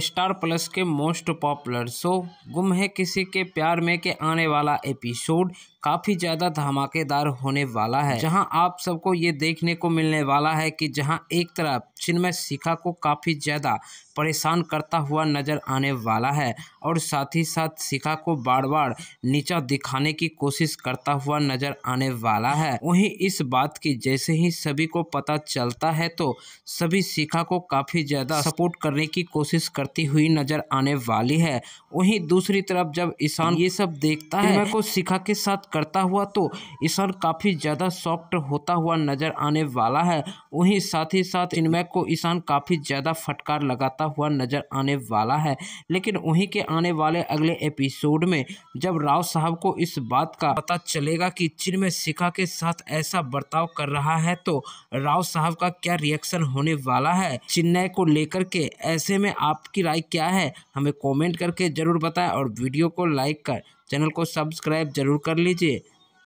star Plus के most popular show Ghum Hai किसी के प्यार में के आने वाला एपिसोड काफ़ी ज़्यादा धमाकेदार होने वाला है जहां आप सबको ये देखने को मिलने वाला है कि जहां एक तरफ चिन्मय शिखा को काफ़ी ज़्यादा परेशान करता हुआ नजर आने वाला है और साथ ही साथ शिखा को बार बार नीचा दिखाने की कोशिश करता हुआ नजर आने वाला है वहीं इस बात की जैसे ही सभी को पता चलता है तो सभी शिखा को काफ़ी ज़्यादा सपोर्ट करने की कोशिश करती हुई नजर आने वाली है वहीं दूसरी तरफ जब ईशान ये सब देखता है को शिखा के साथ करता हुआ तो ईशान काफ़ी ज़्यादा सॉफ्ट होता हुआ नजर आने वाला है वहीं साथ ही साथ इनमें को ईशान काफ़ी ज़्यादा फटकार लगाता करता हुआ नजर आने वाला है लेकिन वहीं के आने वाले अगले एपिसोड में जब राव साहब को इस बात का पता चलेगा कि चिन्ह में शिखा के साथ ऐसा बर्ताव कर रहा है तो राव साहब का क्या रिएक्शन होने वाला है चेन्नई को लेकर के ऐसे में आपकी राय क्या है हमें कॉमेंट करके ज़रूर बताए और वीडियो को लाइक कर चैनल को सब्सक्राइब जरूर कर लीजिए